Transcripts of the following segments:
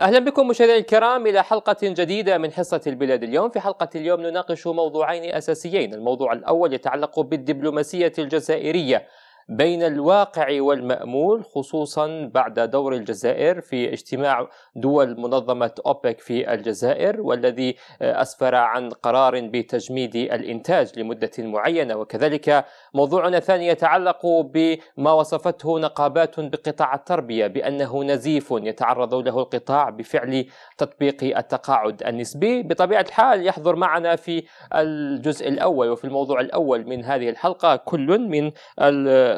اهلا بكم مشاهدينا الكرام الى حلقه جديده من حصه البلاد اليوم، في حلقه اليوم نناقش موضوعين اساسيين، الموضوع الاول يتعلق بالدبلوماسيه الجزائريه بين الواقع والمأمول خصوصا بعد دور الجزائر في اجتماع دول منظمة أوبك في الجزائر والذي آه، أسفر عن قرار بتجميد الإنتاج لمدة معينة وكذلك موضوعنا الثاني يتعلق بما وصفته نقابات بقطاع التربية بأنه نزيف يتعرض له القطاع بفعل تطبيق التقاعد النسبي بطبيعة الحال يحضر معنا في الجزء الأول وفي الموضوع الأول من هذه الحلقة كل من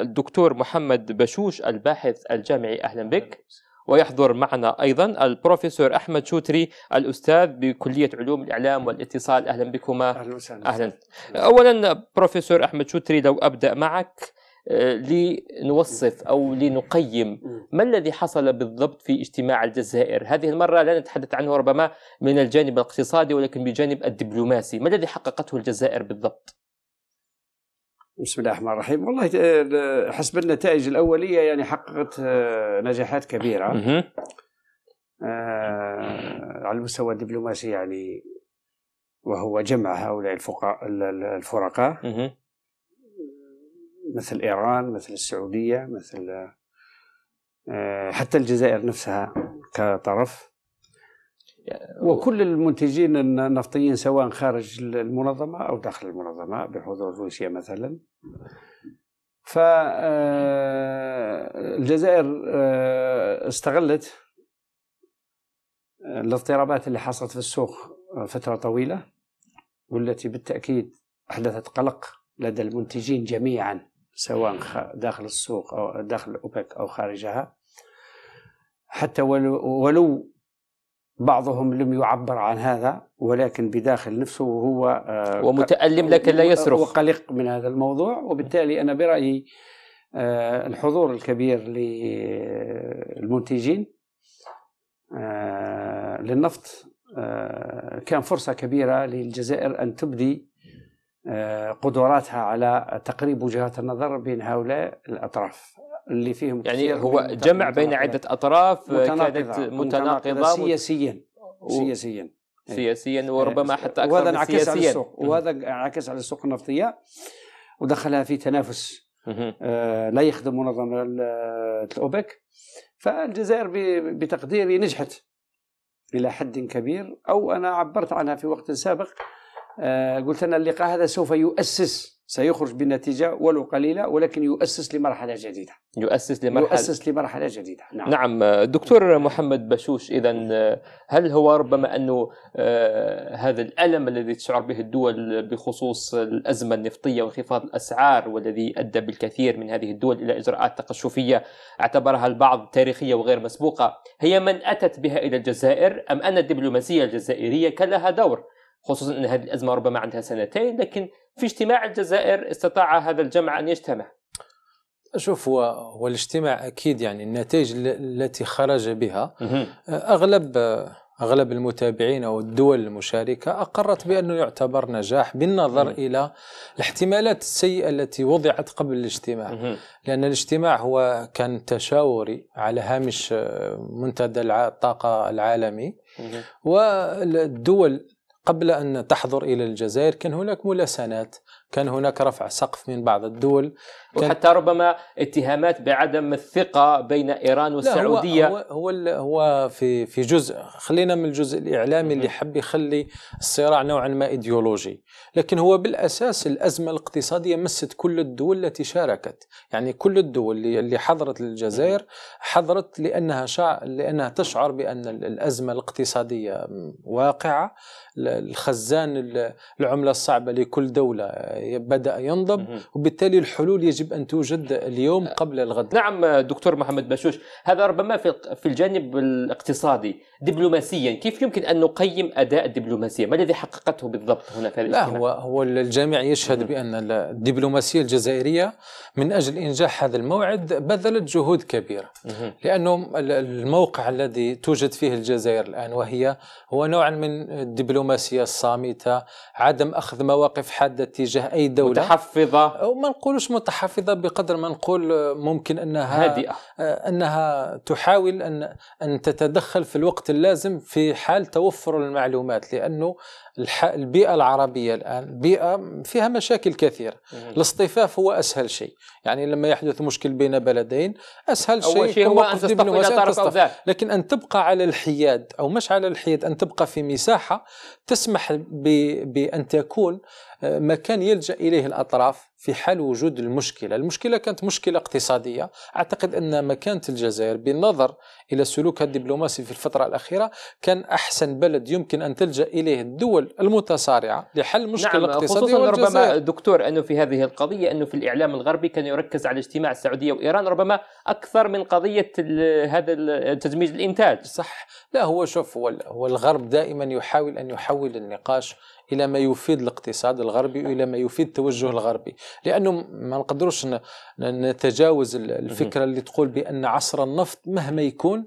الدكتور محمد بشوش الباحث الجامعي أهلا بك ويحضر معنا أيضا البروفيسور أحمد شوتري الأستاذ بكلية علوم الإعلام والاتصال أهلا بكما أهلا وسهلا أهلا أولا بروفيسور أحمد شوتري لو أبدأ معك آه، لنوصف او لنقيم ما الذي حصل بالضبط في اجتماع الجزائر؟ هذه المره لا نتحدث عنه ربما من الجانب الاقتصادي ولكن بجانب الدبلوماسي، ما الذي حققته الجزائر بالضبط؟ بسم الله الرحمن الرحيم والله آه، حسب النتائج الأولية يعني حققت آه، نجاحات كبيرة آه على المستوى الدبلوماسي يعني وهو جمع هؤلاء الفرقاء مثل إيران مثل السعودية مثل آه حتى الجزائر نفسها كطرف وكل المنتجين النفطيين سواء خارج المنظمة أو داخل المنظمة بحضور روسيا مثلا فالجزائر آه، آه، استغلت آه، الاضطرابات اللي حصلت في السوق فترة طويلة والتي بالتأكيد أحدثت قلق لدى المنتجين جميعا سواء داخل السوق أو داخل أوبك أو خارجها حتى ولو, ولو بعضهم لم يعبر عن هذا ولكن بداخل نفسه هو آه، ومتألم لكن لا يصرخ وقلق من هذا الموضوع وبالتالي أنا برأيي آه، الحضور الكبير للمنتجين آه، للنفط كان فرصة كبيرة للجزائر أن تبدي قدراتها على تقريب وجهات النظر بين هؤلاء الأطراف اللي فيهم يعني هو جمع بين عدة أطراف متناقضة كانت متناقضة, آه، متناقضة سياسيا و... سياسيا إيه. سياسيا إيه. وربما حتى أكثر وهذا انعكس على السوق وهذا انعكس على السوق النفطية ودخلها في تنافس آه، لا يخدم منظمة الأوبك فالجزائر بتقديري نجحت إلى حد كبير أو أنا عبرت عنها في وقت سابق آه، قلت أن اللقاء هذا سوف يؤسس سيخرج بنتيجة ولو قليلة ولكن يؤسس لمرحلة جديدة يؤسس لمرحلة يؤسس لمرحلة جديدة نعم, نعم. دكتور محمد بشوش إذا هل هو ربما أنه آه، هذا الألم الذي تشعر به الدول بخصوص الأزمة النفطية وانخفاض الأسعار والذي أدى بالكثير من هذه الدول إلى إجراءات تقشفية اعتبرها البعض تاريخية وغير مسبوقة هي من أتت بها إلى الجزائر أم أن الدبلوماسية الجزائرية كان لها دور خصوصا أن هذه الأزمة ربما عندها سنتين لكن في اجتماع الجزائر استطاع هذا الجمع أن يجتمع شوف هو هو الاجتماع اكيد يعني النتائج التي خرج بها اغلب اغلب المتابعين او الدول المشاركه اقرت بانه يعتبر نجاح بالنظر الى الاحتمالات السيئه التي وضعت قبل الاجتماع لان الاجتماع هو كان تشاوري على هامش آه، منتدى الطاقه العالمي والدول قبل أن تحضر إلى الجزائر كان هناك ملاسنات كان هناك رفع سقف من بعض الدول وحتى ربما اتهامات بعدم الثقة بين إيران والسعودية هو, هو, هو في, في جزء خلينا من الجزء الإعلامي اللي حب يخلي الصراع نوعا ما إيديولوجي لكن هو بالأساس الأزمة الاقتصادية مست كل الدول التي شاركت يعني كل الدول اللي, اللي حضرت الجزائر حضرت لأنها, شع... لأنها تشعر بأن الأزمة الاقتصادية واقعة الخزان العملة الصعبة لكل دولة بدأ ينضب وبالتالي الحلول يجب أن توجد اليوم قبل الغد نعم دكتور محمد بشوش هذا ربما في الجانب الاقتصادي دبلوماسيا كيف يمكن أن نقيم أداء الدبلوماسية ما الذي حققته بالضبط هنا في لا هو, هو الجامع يشهد بأن الدبلوماسية الجزائرية من أجل إنجاح هذا الموعد بذلت جهود كبيرة لأنه الموقع الذي توجد فيه الجزائر الآن وهي هو نوع من الدبلوماسية الصامتة عدم أخذ مواقف حادة تجاه اي دوله متحفظه وما نقولوش متحفظه بقدر ما نقول ممكن انها هادئه آه، انها تحاول ان ان تتدخل في الوقت اللازم في حال توفر المعلومات لانه البيئة العربية الآن بيئه فيها مشاكل كثيرة الاصطفاف هو أسهل شيء يعني لما يحدث مشكل بين بلدين أسهل شيء, شيء هو أن تستقبل إلى طرف أو لكن أن تبقى على الحياد أو مش على الحياد أن تبقى في مساحة تسمح بأن تكون آه، مكان يلجأ إليه الأطراف في حال وجود المشكلة المشكلة كانت مشكلة اقتصادية أعتقد أن مكانة الجزائر بالنظر إلى سلوكها الدبلوماسي في الفترة الأخيرة كان أحسن بلد يمكن أن تلجأ إليه الدول المتصارعة لحل مشكلة نعم اقتصادية خصوصا ربما دكتور أنه في هذه القضية أنه في الإعلام الغربي كان يركز على اجتماع السعودية وإيران ربما أكثر من قضية هذا تزميج الإنتاج صح لا هو شوف هو الغرب دائما يحاول أن يحول النقاش الى ما يفيد الاقتصاد الغربي نعم. والى ما يفيد التوجه الغربي لانه ما نقدروش نتجاوز الفكره اللي تقول بان عصر النفط مهما يكون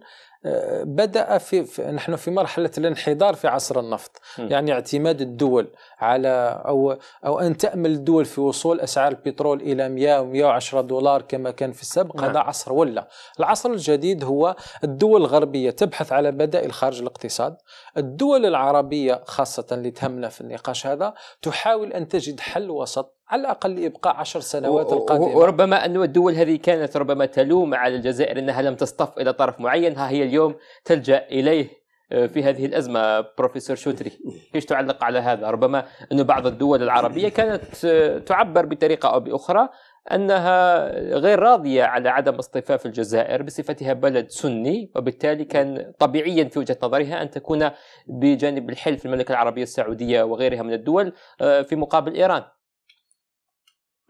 بدأ في, في نحن في مرحلة الانحدار في عصر النفط م. يعني اعتماد الدول على أو, أو أن تأمل الدول في وصول أسعار البترول إلى 100 و 110 دولار كما كان في السابق هذا نعم. عصر ولا العصر الجديد هو الدول الغربية تبحث على بدائل خارج الاقتصاد الدول العربية خاصة اللي تهمنا في النقاش هذا تحاول أن تجد حل وسط على الاقل لابقاء عشر سنوات القادمه وربما ان الدول هذه كانت ربما تلوم على الجزائر انها لم تصطف الى طرف معين ها هي اليوم تلجا اليه آه، في هذه الازمه بروفيسور شوتري ايش تعلق على هذا ربما ان بعض الدول العربيه كانت آه، تعبر بطريقه او باخرى انها غير راضيه على عدم اصطفاف الجزائر بصفتها بلد سني وبالتالي كان طبيعيا في وجهه نظرها ان تكون بجانب الحلف المملكه العربيه السعوديه وغيرها من الدول آه، في مقابل ايران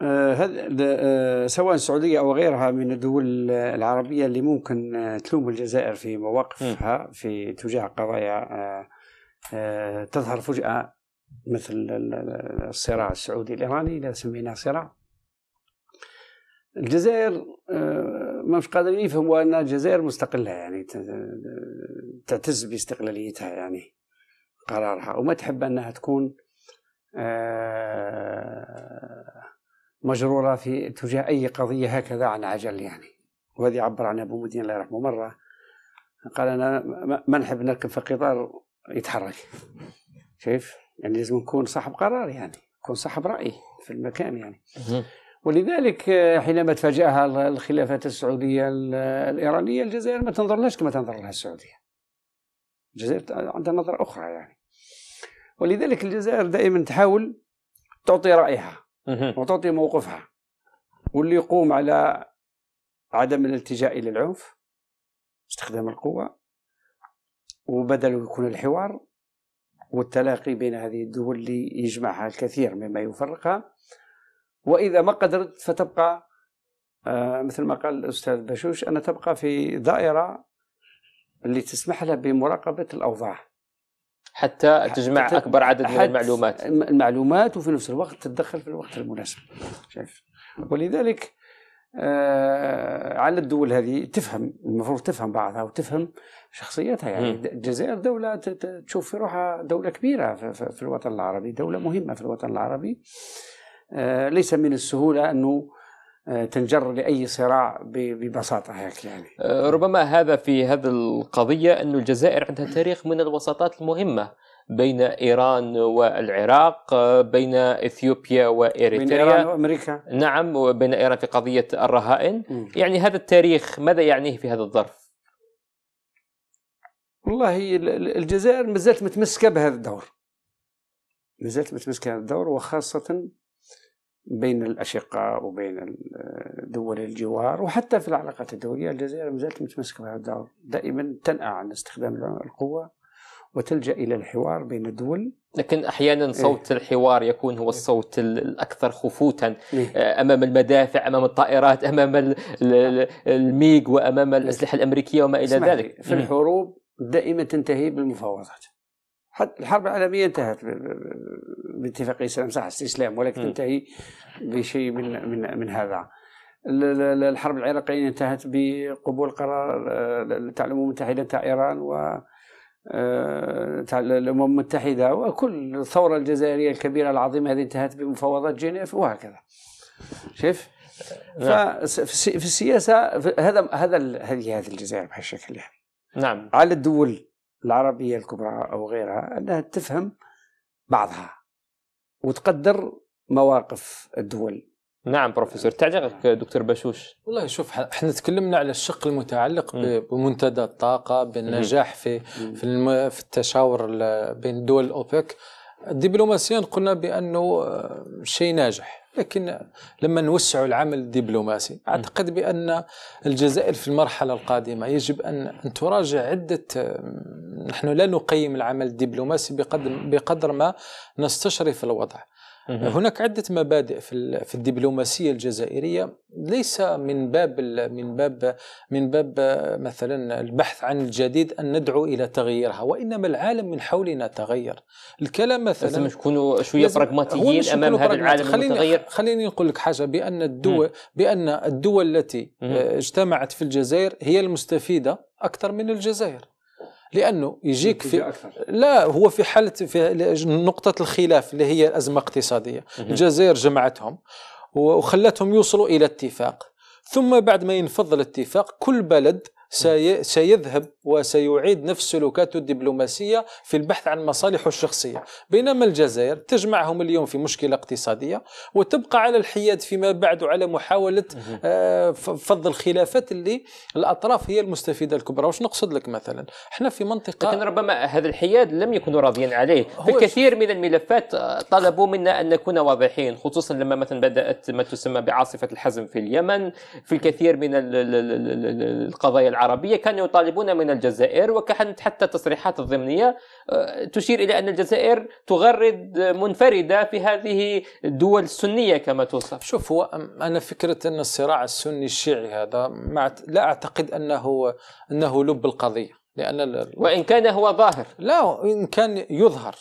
هذا آه، آه، سواء السعوديه او غيرها من الدول العربيه اللي ممكن آه، تلوم الجزائر في مواقفها في تجاه قضايا تظهر فجاه مثل الصراع السعودي الايراني اذا سميناه صراع الجزائر ما مش قادرين يفهموا ان الجزائر مستقله يعني تعتز باستقلاليتها يعني قرارها وما تحب انها تكون مجروره في تجاه اي قضيه هكذا عن عجل يعني وهذه عبر عن ابو مدين الله يرحمه مره قال انا ما نحب نركب في قطار يتحرك شايف يعني لازم نكون صاحب قرار يعني نكون صاحب راي في المكان يعني ولذلك حينما تفاجاها الخلافات السعوديه الايرانيه الجزائر ما تنظر لهاش كما تنظر لها السعوديه الجزائر عندها نظره اخرى يعني ولذلك الجزائر دائما تحاول تعطي رايها وتعطي موقفها واللي يقوم على عدم الالتجاء الى العنف استخدام القوه وبدل يكون الحوار والتلاقي بين هذه الدول اللي يجمعها الكثير مما يفرقها واذا ما قدرت فتبقى آه، مثل ما قال الاستاذ بشوش ان تبقى في دائره اللي تسمح لها بمراقبه الاوضاع حتى تجمع حتى اكبر عدد من المعلومات المعلومات وفي نفس الوقت تتدخل في الوقت المناسب شايف ولذلك آه على الدول هذه تفهم المفروض تفهم بعضها وتفهم شخصيتها يعني الجزائر دولة تشوف في روحها دولة كبيرة في الوطن العربي دولة مهمة في الوطن العربي آه ليس من السهولة أنه آه، تنجر لاي صراع ببساطه هيك يعني آه، ربما هذا في هذه القضيه أن الجزائر عندها تاريخ من الوساطات المهمه بين ايران والعراق آه، بين اثيوبيا واريتريا بين ايران وامريكا نعم وبين ايران في قضيه الرهائن م. يعني هذا التاريخ ماذا يعنيه في هذا الظرف؟ والله الجزائر ما زالت متمسكه بهذا الدور ما زالت متمسكه بهذا الدور وخاصه بين الأشقاء وبين دول الجوار وحتى في العلاقات الدولية الجزائر ما زالت متمسكة بهذا الدور دائما تنأى عن استخدام القوة وتلجأ إلى الحوار بين الدول لكن أحيانا إيه. صوت إيه؟ الحوار يكون هو الصوت الأكثر خفوتا إيه؟ آه، أمام المدافع أمام الطائرات أمام الميغ وأمام إيه. الأسلحة الأمريكية وما إلى ذلك في الحروب دائما تنتهي بالمفاوضات حتى الحرب العالمية انتهت باتفاقية سلام صح استسلام ولكن تنتهي بشيء من من من هذا الحرب العراقية انتهت بقبول قرار آه، تاع الأمم المتحدة تاع إيران و آه، تاع الأمم المتحدة وكل الثورة الجزائرية الكبيرة العظيمة هذه انتهت بمفاوضات جنيف وهكذا شايف نعم. في السياسة هذا هذا هذه هذه الجزائر بهالشكل يعني نعم على الدول العربية الكبرى أو غيرها أنها تفهم بعضها وتقدر مواقف الدول نعم بروفيسور تعليقك دكتور بشوش والله شوف احنا تكلمنا على الشق المتعلق بمنتدى الطاقه بالنجاح في في, في التشاور بين دول اوبك دبلوماسيا قلنا بانه آه، شيء ناجح لكن لما نوسع العمل الدبلوماسي اعتقد بان الجزائر في المرحله القادمه يجب ان تراجع عده آه، نحن لا نقيم العمل الدبلوماسي بقدر ما نستشرف الوضع هناك عدة مبادئ في في الدبلوماسية الجزائرية ليس من باب من باب من باب مثلا البحث عن الجديد أن ندعو إلى تغييرها وإنما العالم من حولنا تغير الكلام مثلا لازم نكونوا شوية براغماتيين أمام هذا العالم خليني المتغير خليني نقول لك حاجة بأن الدول بأن الدول التي آه، اجتمعت في الجزائر هي المستفيدة أكثر من الجزائر لانه يجيك في لا هو في حاله في نقطه الخلاف اللي هي ازمه اقتصاديه الجزائر جمعتهم وخلتهم يوصلوا الى اتفاق ثم بعد ما ينفض الاتفاق كل بلد سيذهب وسيعيد نفس سلوكاته الدبلوماسية في البحث عن مصالحه الشخصية بينما الجزائر تجمعهم اليوم في مشكلة اقتصادية وتبقى على الحياد فيما بعد وعلى محاولة آه، فض الخلافات اللي الأطراف هي المستفيدة الكبرى واش نقصد لك مثلا احنا في منطقة لكن ربما هذا الحياد لم يكونوا راضيين عليه في الكثير من الملفات آه، طلبوا منا أن نكون واضحين خصوصا لما مثلا بدأت ما تسمى بعاصفة الحزم في اليمن في الكثير من القضايا العربية العربية كانوا يطالبون من الجزائر وكانت حتى تصريحات الضمنية آه، تشير إلى أن الجزائر تغرد منفردة في هذه الدول السنية كما توصف شوف هو أنا فكرة أن الصراع السني الشيعي هذا لا أعتقد أنه أنه لب القضية لأن وإن كان هو ظاهر لا إن كان يظهر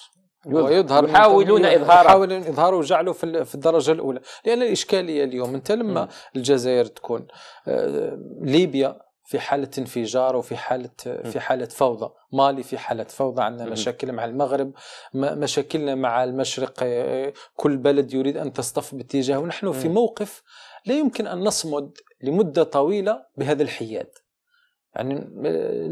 ويظهر يحاولون اظهاره يحاولون اظهاره وجعله في الدرجه الاولى لان الاشكاليه اليوم انت لما م. الجزائر تكون آه، ليبيا في حاله انفجار وفي حاله في حاله فوضى، مالي في حاله فوضى، عندنا مشاكل مع المغرب، مشاكلنا مع المشرق آه، كل بلد يريد ان تصطف باتجاه ونحن في موقف لا يمكن ان نصمد لمده طويله بهذا الحياد. يعني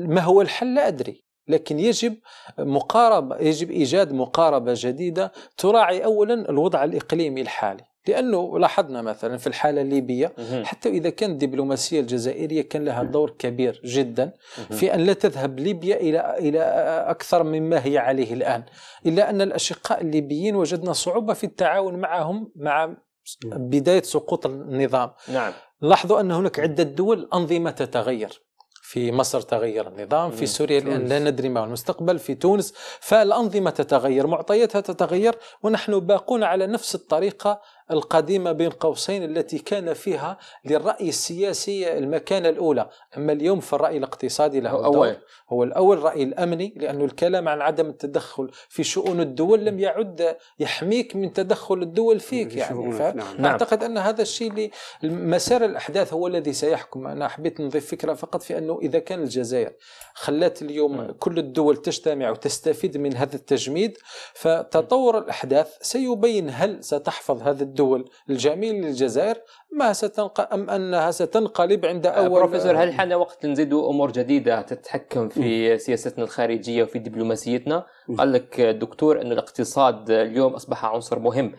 ما هو الحل لا ادري، لكن يجب مقاربه يجب ايجاد مقاربه جديده تراعي اولا الوضع الاقليمي الحالي. لانه لاحظنا مثلا في الحاله الليبيه حتى اذا كانت الدبلوماسيه الجزائريه كان لها دور كبير جدا في ان لا تذهب ليبيا الى الى اكثر مما هي عليه الان الا ان الاشقاء الليبيين وجدنا صعوبه في التعاون معهم مع بدايه سقوط النظام نعم لاحظوا ان هناك عده دول انظمه تتغير في مصر تغير النظام في سوريا الآن لا ندري ما هو المستقبل في تونس فالأنظمة تتغير معطياتها تتغير ونحن باقون على نفس الطريقة القديمة بين قوسين التي كان فيها للرأي السياسي المكانة الأولى أما اليوم فالرأي الاقتصادي له هو الأول هو الأول الرأي الأمني لأن الكلام عن عدم التدخل في شؤون الدول لم يعد يحميك من تدخل الدول فيك يعني أعتقد نعم. نعم. أن هذا الشيء مسار الأحداث هو الذي سيحكم أنا حبيت نضيف فكرة فقط في أنه إذا كان الجزائر خلت اليوم نعم. كل الدول تجتمع وتستفيد من هذا التجميد فتطور الأحداث سيبين هل ستحفظ هذا الدول الدول الجميل للجزائر ما ستنق... أم أنها ستنقلب عند أول بروفيسور هل آه. حان وقت نزيد أمور جديدة تتحكم في سياستنا الخارجية وفي دبلوماسيتنا قال لك الدكتور أن الاقتصاد اليوم أصبح عنصر مهم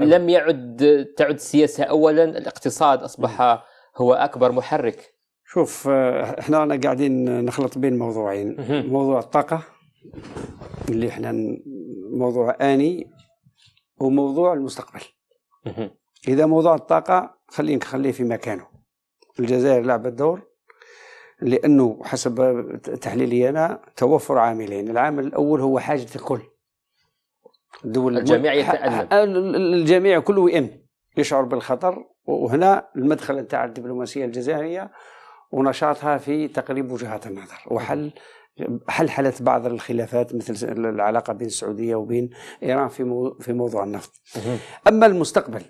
لم يعد تعد السياسة أولا الاقتصاد أصبح هو أكبر محرك شوف آه، احنا رانا قاعدين نخلط بين موضوعين موضوع الطاقة اللي احنا موضوع آني وموضوع المستقبل اذا موضوع الطاقه خليه نخليه في مكانه الجزائر لعبت دور لانه حسب تحليلي انا توفر عاملين العامل الاول هو حاجه الكل الدول الجميع يتألم الجميع كله يأمن يشعر بالخطر وهنا المدخل نتاع الدبلوماسيه الجزائريه ونشاطها في تقريب وجهات النظر وحل حلت بعض الخلافات مثل العلاقة بين السعودية وبين إيران في في موضوع النفط أما المستقبل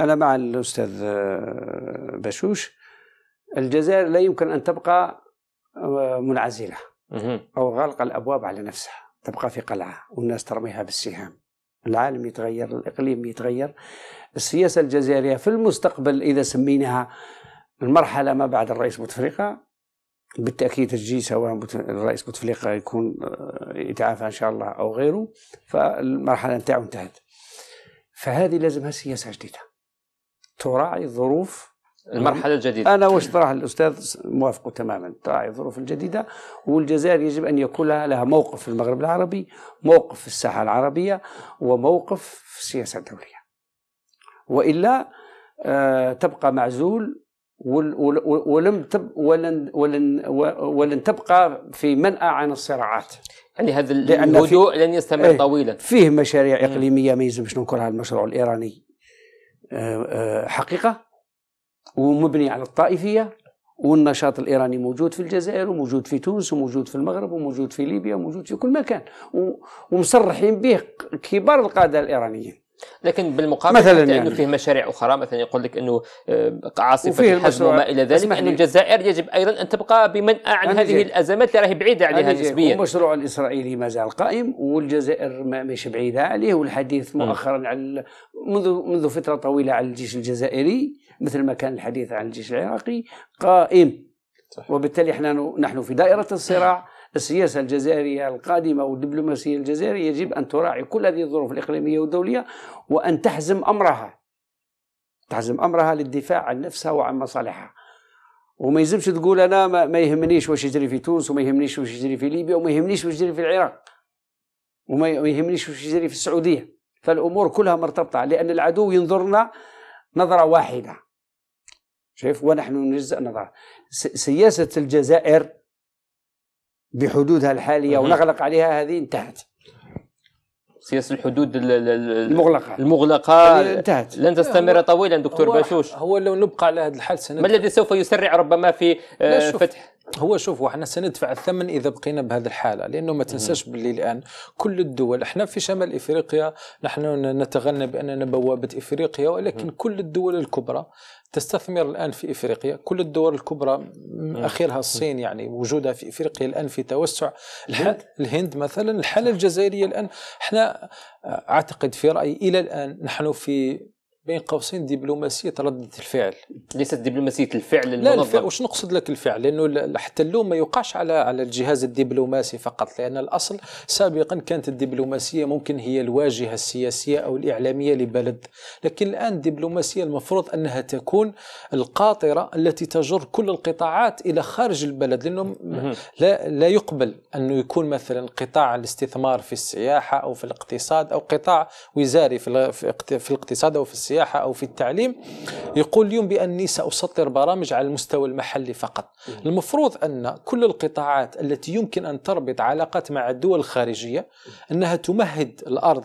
أنا مع الأستاذ آه، بشوش الجزائر لا يمكن أن تبقى آه، منعزلة أو غلق الأبواب على نفسها تبقى في قلعة والناس ترميها بالسهام العالم يتغير الإقليم يتغير السياسة الجزائرية في المستقبل إذا سميناها المرحلة ما بعد الرئيس بوتفليقة بالتاكيد تجي سواء الرئيس بوتفليقه يكون آه، يتعافى ان شاء الله او غيره فالمرحله نتاعو انتهت فهذه لازمها سياسه جديده تراعي الظروف المرحله الجديده انا واش طرح الاستاذ موافقه تماما تراعي الظروف الجديده والجزائر يجب ان يكون لها موقف في المغرب العربي موقف في الساحه العربيه وموقف في السياسه الدوليه والا آه، تبقى معزول ولم تب ولن ولن ولن تبقى في منأى عن الصراعات يعني هذا الهدوء لن يستمر ايه طويلا فيه مشاريع اقليميه ما يلزمش ننكرها المشروع الايراني آه، آه، حقيقه ومبني على الطائفيه والنشاط الايراني موجود في الجزائر وموجود في تونس وموجود في المغرب وموجود في ليبيا وموجود في كل مكان ومصرحين به كبار القاده الايرانيين لكن بالمقابل مثلا يعني. انه فيه مشاريع اخرى مثلا يقول لك انه آه، عاصفه الحزم وما الى ذلك انه الجزائر يجب ايضا ان تبقى بمنأى عن هذه جاي. الازمات اللي راهي بعيده عليها نسبيا المشروع الاسرائيلي ما زال قائم والجزائر مش بعيده عليه والحديث مؤخرا على منذ منذ فتره طويله على الجيش الجزائري مثل ما كان الحديث عن الجيش العراقي قائم صحيح. وبالتالي احنا نحن في دائره الصراع السياسة الجزائرية القادمة والدبلوماسية الجزائرية يجب أن تراعي كل هذه الظروف الإقليمية والدولية وأن تحزم أمرها تحزم أمرها للدفاع عن نفسها وعن مصالحها وما يلزمش تقول أنا ما يهمنيش واش يجري في تونس وما يهمنيش واش يجري في ليبيا وما يهمنيش واش يجري في العراق وما يهمنيش واش يجري في السعودية فالأمور كلها مرتبطة لأن العدو ينظرنا نظرة واحدة شايف ونحن نجزء نظرة سياسة الجزائر بحدودها الحاليه ونغلق عليها هذه انتهت سياسه الحدود المغلقه المغلقه انتهت لن تستمر طويلا دكتور هو باشوش هو لو نبقى على هذا الحال سنة ما الذي سوف يسرع ربما في آه، فتح هو شوف وحنا سندفع الثمن اذا بقينا بهذه الحاله لانه ما تنساش باللي الان كل الدول احنا في شمال افريقيا نحن نتغنى باننا بوابه افريقيا ولكن كل الدول الكبرى تستثمر الان في افريقيا، كل الدول الكبرى اخرها الصين يعني وجودها في افريقيا الان في توسع، الهند, الهند مثلا الحاله الجزائريه الان احنا اعتقد في رايي الى الان نحن في بين قوسين دبلوماسيه رده الفعل ليست دبلوماسيه الفعل المنظم لا الفعل واش نقصد لك الفعل لانه حتى اللوم ما يوقعش على على الجهاز الدبلوماسي فقط لان الاصل سابقا كانت الدبلوماسيه ممكن هي الواجهه السياسيه او الاعلاميه لبلد لكن الان الدبلوماسيه المفروض انها تكون القاطره التي تجر كل القطاعات الى خارج البلد لانه لا لا يقبل انه يكون مثلا قطاع الاستثمار في السياحه او في الاقتصاد او قطاع وزاري في في الاقتصاد او في السياحه السياحة أو في التعليم يقول اليوم بأني سأسطر برامج على المستوى المحلي فقط المفروض أن كل القطاعات التي يمكن أن تربط علاقات مع الدول الخارجية أنها تمهد الأرض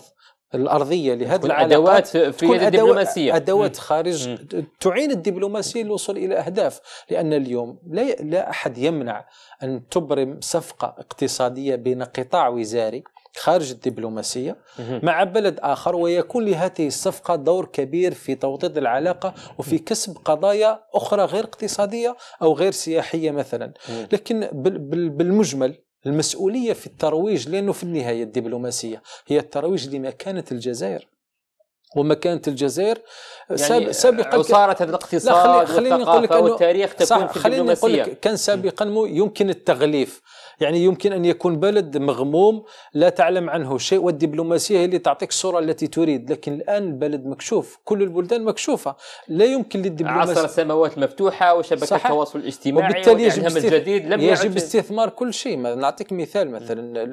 الارضيه لهذه العلاقات في الدبلوماسيه ادوات خارج مم. تعين الدبلوماسيه للوصول الى اهداف لان اليوم لا لا احد يمنع ان تبرم صفقه اقتصاديه بين قطاع وزاري خارج الدبلوماسية مع بلد آخر ويكون لهذه الصفقة دور كبير في توطيد العلاقة وفي كسب قضايا أخرى غير اقتصادية أو غير سياحية مثلا لكن بالمجمل المسؤولية في الترويج لأنه في النهاية الدبلوماسية هي الترويج لمكانة الجزائر ومكانة الجزائر يعني آه، سابقا هذا الاقتصاد خلي خليني والتاريخ تكون في خليني نقول لك كان سابقا يمكن التغليف يعني يمكن أن يكون بلد مغموم لا تعلم عنه شيء والدبلوماسية هي اللي تعطيك الصورة التي تريد لكن الآن البلد مكشوف كل البلدان مكشوفة لا يمكن للدبلوماسية عصر السماوات المفتوحة وشبكة التواصل الاجتماعي وبالتالي يجب, الجديد لم يجب استثمار كل شيء نعطيك مثال مثلا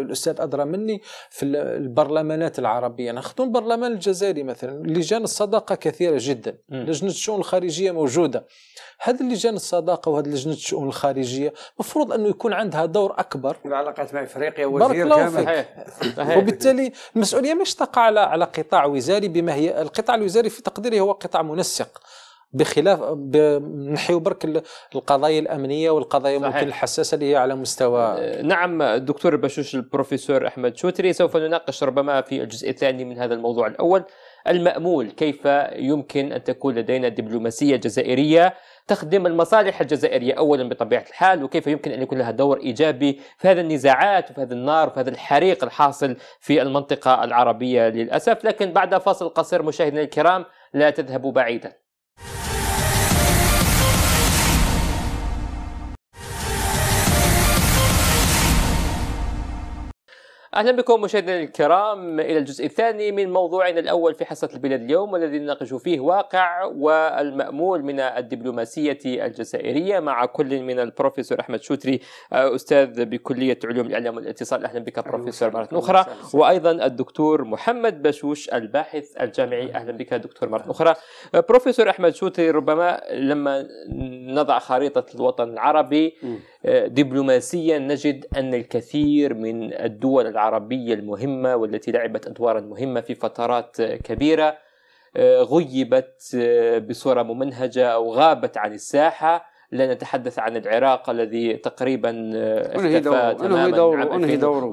الأستاذ أدرى مني في البرلمانات العربية ناخذ البرلمان الجزائري مثلا لجان الصداقة كثيرة جدا لجنة الشؤون الخارجية موجودة هذه لجان الصداقة وهذه لجنة الشؤون الخارجية مفروض أنه يكون عندها دور اكبر العلاقات مع افريقيا وزير بارك وبالتالي المسؤوليه مش تقع على على قطاع وزاري بما هي القطاع الوزاري في تقديري هو قطاع منسق بخلاف نحيو برك القضايا الامنيه والقضايا صحيح. ممكن الحساسه اللي هي على مستوى أه، نعم الدكتور بشوش البروفيسور احمد شوتري سوف نناقش ربما في الجزء الثاني من هذا الموضوع الاول المأمول كيف يمكن أن تكون لدينا دبلوماسية جزائرية تخدم المصالح الجزائرية أولا بطبيعة الحال وكيف يمكن أن يكون لها دور إيجابي في هذه النزاعات وفي هذا النار وفي هذا الحريق الحاصل في المنطقة العربية للأسف لكن بعد فاصل قصير مشاهدينا الكرام لا تذهبوا بعيدا اهلا بكم مشاهدينا الكرام الى الجزء الثاني من موضوعنا الاول في حصه البلاد اليوم والذي نناقش فيه واقع والمامول من الدبلوماسيه الجزائريه مع كل من البروفيسور احمد شوتري آه، استاذ بكليه علوم الاعلام والاتصال اهلا بك بروفيسور مره اخرى وايضا الدكتور محمد بشوش الباحث الجامعي اهلا بك دكتور مره اخرى آه، بروفيسور احمد شوتري ربما لما نضع خريطه الوطن العربي آه، دبلوماسيا نجد ان الكثير من الدول العربية المهمة والتي لعبت أدوارا مهمة في فترات كبيرة آه، غيبت آه، بصورة ممنهجة أو غابت عن الساحة لا نتحدث عن العراق الذي تقريبا آه، اختفى تماما انهي دوره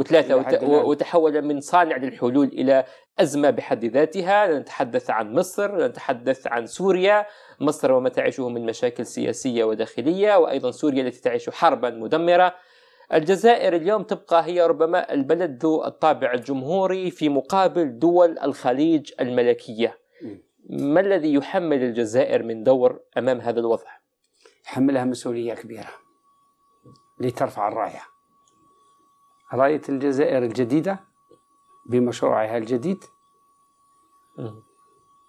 وتحول من صانع للحلول الى ازمه بحد ذاتها، لا نتحدث عن مصر، لا نتحدث عن سوريا، مصر وما تعيشه من مشاكل سياسيه وداخليه وايضا سوريا التي تعيش حربا مدمره، الجزائر اليوم تبقى هي ربما البلد ذو الطابع الجمهوري في مقابل دول الخليج الملكية ما الذي يحمل الجزائر من دور أمام هذا الوضع؟ حملها مسؤولية كبيرة لترفع الراية راية الجزائر الجديدة بمشروعها الجديد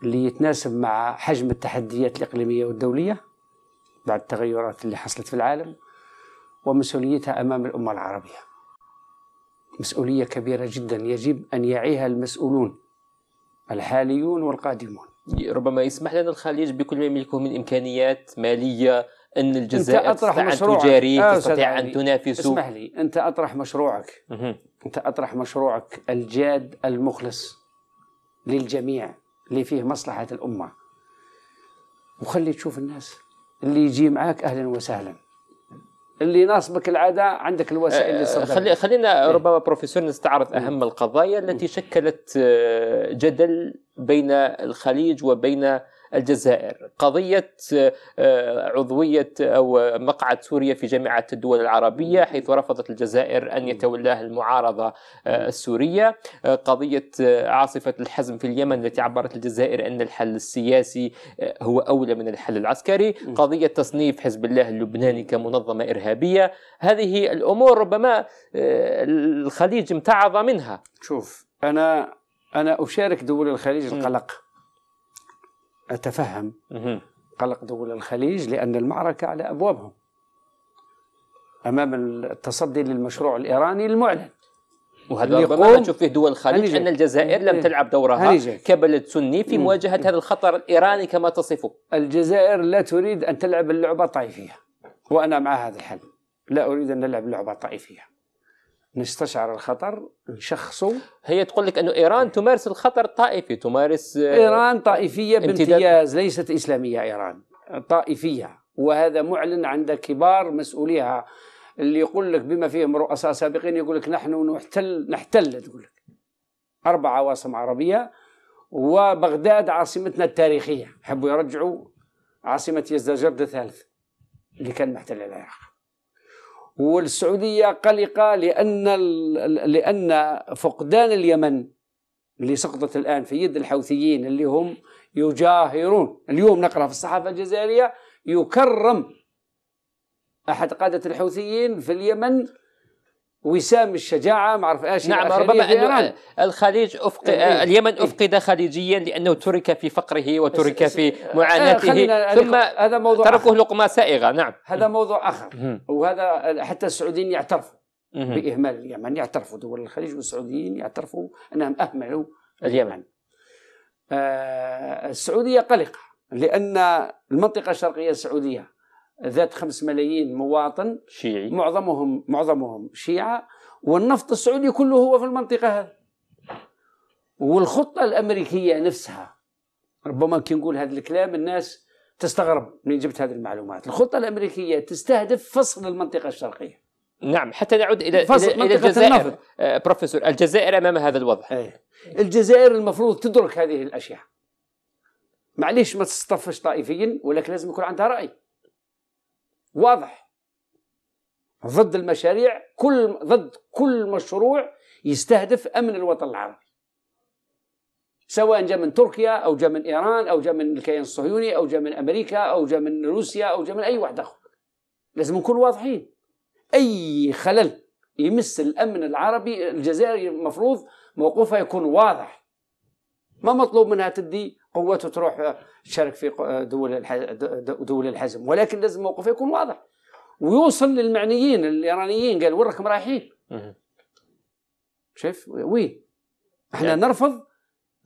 اللي يتناسب مع حجم التحديات الإقليمية والدولية بعد التغيرات اللي حصلت في العالم ومسؤوليتها امام الامه العربيه. مسؤوليه كبيره جدا يجب ان يعيها المسؤولون الحاليون والقادمون. ربما يسمح لنا الخليج بكل ما يملكه من امكانيات ماليه ان الجزائر تستطيع ان تجاري آه، تستطيع ان تنافس اسمح لي انت اطرح مشروعك انت اطرح مشروعك الجاد المخلص للجميع اللي فيه مصلحه الامه وخلي تشوف الناس اللي يجي معاك اهلا وسهلا اللي ناصبك العاده عندك الوسائل اللي صدرت خلي خلينا إيه. ربما بروفيسور نستعرض إيه. اهم القضايا التي إيه. شكلت آه، جدل بين الخليج وبين الجزائر قضية آه، عضوية أو مقعد سوريا في جامعة الدول العربية حيث رفضت الجزائر أن يتولاها المعارضة آه، السورية آه، قضية عاصفة الحزم في اليمن التي عبرت الجزائر أن الحل السياسي هو أولى من الحل العسكري قضية تصنيف حزب الله اللبناني كمنظمة إرهابية هذه الأمور ربما الخليج امتعض منها شوف أنا أنا أشارك دول الخليج القلق أتفهم قلق دول الخليج لأن المعركة على أبوابهم أمام التصدي للمشروع الإيراني المعلن وهذا ربما تشوف فيه دول الخليج ان الجزائر لم إيه. تلعب دورها كبلد سني في مواجهه هذا الخطر الايراني كما تصفه. الجزائر لا تريد ان تلعب اللعبه الطائفيه وانا مع هذا الحل لا اريد ان نلعب لعبه طائفيه. نستشعر الخطر نشخصه هي تقول لك انه ايران تمارس الخطر الطائفي تمارس آه، ايران طائفيه بامتياز ليست اسلاميه ايران طائفيه وهذا معلن عند كبار مسؤوليها اللي يقول لك بما فيهم رؤساء سابقين يقول لك نحن نحتل نحتل تقول لك اربع عواصم عربيه وبغداد عاصمتنا التاريخيه حبوا يرجعوا عاصمه يزدجرد الثالث اللي كان محتل العراق والسعودية قلقة لأن لأن فقدان اليمن اللي سقطت الآن في يد الحوثيين اللي هم يجاهرون اليوم نقرأ في الصحافة الجزائرية يكرم أحد قادة الحوثيين في اليمن وسام الشجاعة ما عرف نعم ربما أن الخليج أفق... إيه؟, إيه، اليمن إيه. أفقد خليجيا لأنه ترك في فقره وترك في إيه، معاناته آه ثم هذا موضوع تركه لقمة سائغة نعم هذا موضوع آخر وهذا حتى السعوديين يعترفوا بإهمال اليمن يعترفوا دول الخليج والسعوديين يعترفوا أنهم أهملوا اليمن آه السعودية قلقة لأن المنطقة الشرقية السعودية ذات خمس ملايين مواطن شيعي معظمهم معظمهم شيعة والنفط السعودي كله هو في المنطقة هذه والخطة الأمريكية نفسها ربما كي نقول هذا الكلام الناس تستغرب من جبت هذه المعلومات الخطة الأمريكية تستهدف فصل المنطقة الشرقية نعم حتى نعود إلى فصل إلى منطقة الجزائر النفط. آه، بروفيسور الجزائر أمام هذا الوضع أيه. الجزائر المفروض تدرك هذه الأشياء معليش ما تصطفش طائفيا ولكن لازم يكون عندها رأي واضح ضد المشاريع كل ضد كل مشروع يستهدف امن الوطن العربي سواء جاء من تركيا او جاء من ايران او جاء من الكيان الصهيوني او جاء من امريكا او جاء من روسيا او جاء من اي واحد اخر لازم نكون واضحين اي خلل يمس الامن العربي الجزائري المفروض موقفها يكون واضح ما مطلوب منها تدي قوته تروح تشارك في دول دول الحزم ولكن لازم الموقف يكون واضح ويوصل للمعنيين الايرانيين قال وين راكم رايحين؟ شايف وي احنا يعني. نرفض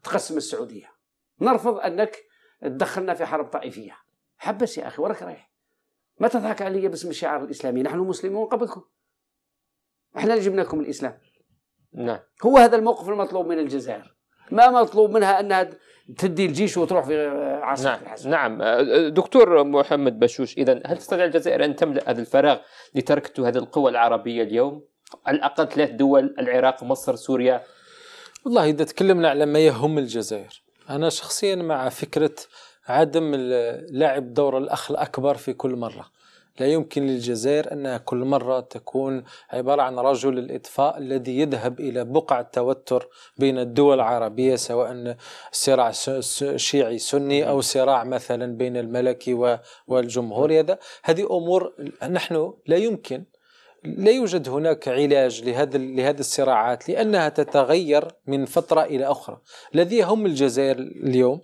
تقسم السعوديه نرفض انك تدخلنا في حرب طائفيه حبس يا اخي وراك رايح ما تضحك علي باسم الشعار الاسلامي نحن مسلمون قبلكم احنا اللي جبناكم الاسلام نعم هو هذا الموقف المطلوب من الجزائر ما مطلوب منها انها تدي الجيش وتروح في عاصمة نعم. الحزب نعم أه، دكتور محمد بشوش اذا هل تستطيع الجزائر ان تملا هذا الفراغ لتركته هذه القوى العربيه اليوم على الاقل ثلاث دول العراق مصر سوريا والله اذا تكلمنا على ما يهم الجزائر انا شخصيا مع فكره عدم لعب دور الاخ الاكبر في كل مره لا يمكن للجزائر أنها كل مرة تكون عبارة عن رجل الإطفاء الذي يذهب إلى بقع التوتر بين الدول العربية سواء صراع شيعي سني أو صراع مثلا بين الملكي والجمهوري هذا هذه أمور نحن لا يمكن لا يوجد هناك علاج لهذا لهذه الصراعات لانها تتغير من فتره الى اخرى، الذي يهم الجزائر اليوم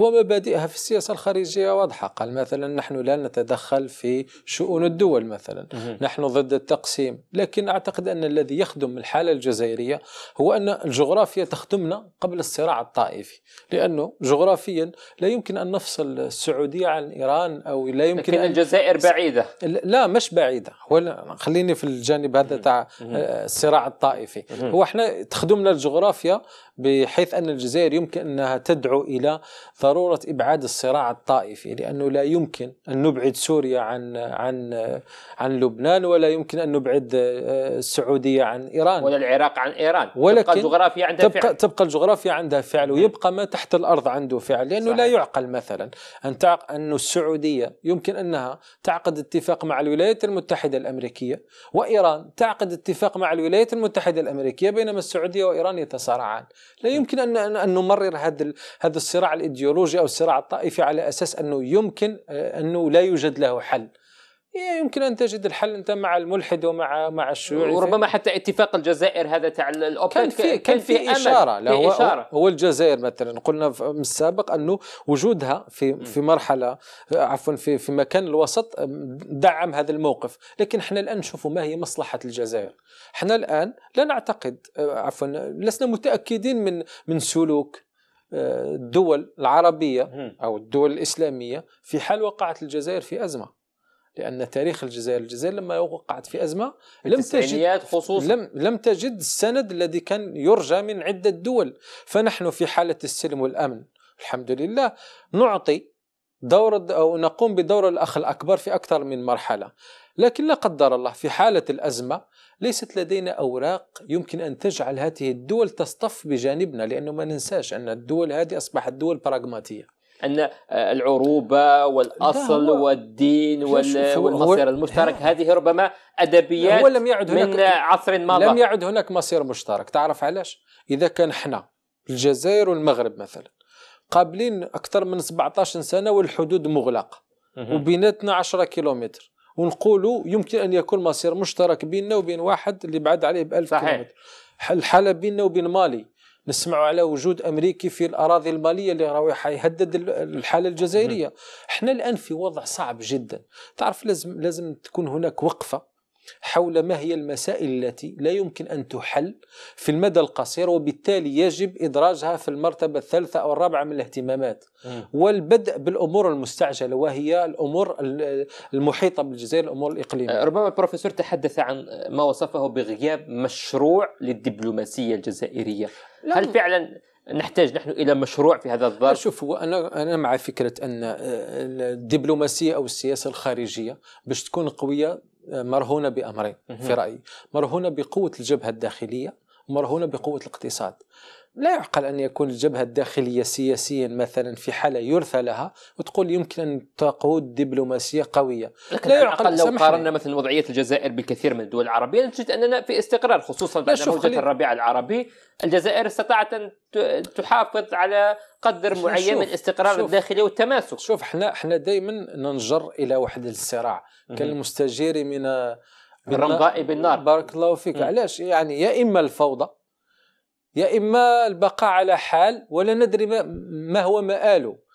هو مبادئها في السياسه الخارجيه واضحه، قال مثلا نحن لا نتدخل في شؤون الدول مثلا، نحن ضد التقسيم، لكن اعتقد ان الذي يخدم الحاله الجزائريه هو ان الجغرافيا تخدمنا قبل الصراع الطائفي، لانه جغرافيا لا يمكن ان نفصل السعوديه عن ايران او لا يمكن لكن الجزائر بعيده لا مش بعيده ولا خليني في الجانب هذا تاع آه، الصراع الطائفي هو احنا تخدمنا الجغرافيا بحيث ان الجزائر يمكن انها تدعو الى ضروره ابعاد الصراع الطائفي لانه لا يمكن ان نبعد سوريا عن عن عن لبنان ولا يمكن ان نبعد آه، السعوديه عن ايران ولا العراق عن ايران ولكن تبقى الجغرافيا عندها تبقى فعل تبقى الجغرافيا عندها فعل ويبقى ما تحت الارض عنده فعل لانه صحيح. لا يعقل مثلا ان تعق انه السعوديه يمكن انها تعقد اتفاق مع الولايات المتحده الامريكيه وإيران تعقد اتفاق مع الولايات المتحدة الأمريكية بينما السعودية وإيران يتصارعان لا يمكن أن أن نمرر هذا هذا الصراع الإيديولوجي أو الصراع الطائفي على أساس أنه يمكن آه، أنه لا يوجد له حل إيه، يمكن ان تجد الحل انت مع الملحد ومع مع الشيوعي وربما حتى اتفاق الجزائر هذا تاع الاوبك كان فيه كان فيه, اشاره لا هو, إشارة. هو الجزائر مثلا قلنا في السابق انه وجودها في م. في مرحله عفوا في في مكان الوسط دعم هذا الموقف لكن احنا الان نشوف ما هي مصلحه الجزائر احنا الان لا نعتقد عفوا لسنا متاكدين من من سلوك آه، الدول العربيه او الدول الاسلاميه في حال وقعت الجزائر في ازمه لأن تاريخ الجزائر الجزائر لما وقعت في أزمة لم تجد خصوصا لم, لم تجد السند الذي كان يرجى من عدة دول فنحن في حالة السلم والأمن الحمد لله نعطي دور أو نقوم بدور الأخ الأكبر في أكثر من مرحلة لكن لا قدر الله في حالة الأزمة ليست لدينا أوراق يمكن أن تجعل هذه الدول تصطف بجانبنا لأنه ما ننساش أن الدول هذه أصبحت دول براغماتية ان آه، العروبه والاصل والدين والمصير المشترك هذه ربما ادبيات هو لم يعد هناك من عصر مضى لم يعد هناك مصير مشترك تعرف علاش اذا كان احنا الجزائر والمغرب مثلا قابلين اكثر من 17 سنه والحدود مغلقه وبيناتنا 10 كيلومتر ونقولوا يمكن ان يكون مصير مشترك بيننا وبين واحد اللي بعد عليه ب 1000 كيلومتر الحاله بيننا وبين مالي نسمع على وجود امريكي في الاراضي الماليه اللي راهو يهدد الحاله الجزائريه احنا الان في وضع صعب جدا تعرف لازم لازم تكون هناك وقفه حول ما هي المسائل التي لا يمكن أن تحل في المدى القصير وبالتالي يجب إدراجها في المرتبة الثالثة أو الرابعة من الاهتمامات والبدء بالأمور المستعجلة وهي الأمور المحيطة بالجزائر الأمور الإقليمية أه، ربما البروفيسور تحدث عن ما وصفه بغياب مشروع للدبلوماسية الجزائرية هل فعلا نحتاج نحن الى مشروع في هذا الظرف شوف هو انا انا مع فكره ان آه، الدبلوماسيه او السياسه الخارجيه باش تكون قويه مرهونه بامرين في رايي، مرهونه بقوه الجبهه الداخليه مرهونه بقوه الاقتصاد لا يعقل أن يكون الجبهة الداخلية سياسيا مثلا في حالة يرثى لها وتقول يمكن أن تقود دبلوماسية قوية لكن لا يعقل لو قارنا مثلا وضعية الجزائر بكثير من الدول العربية نجد أننا في استقرار خصوصا بعد موجة خلي... الربيع العربي الجزائر استطاعت أن تحافظ على قدر معين من الاستقرار الداخلي والتماسك شوف احنا احنا دائما ننجر إلى وحده الصراع كالمستجير من بالرمضاء بالنار بارك الله فيك م. علاش يعني يا اما الفوضى يا اما البقاء على حال ولا ندري ما, ما هو مآله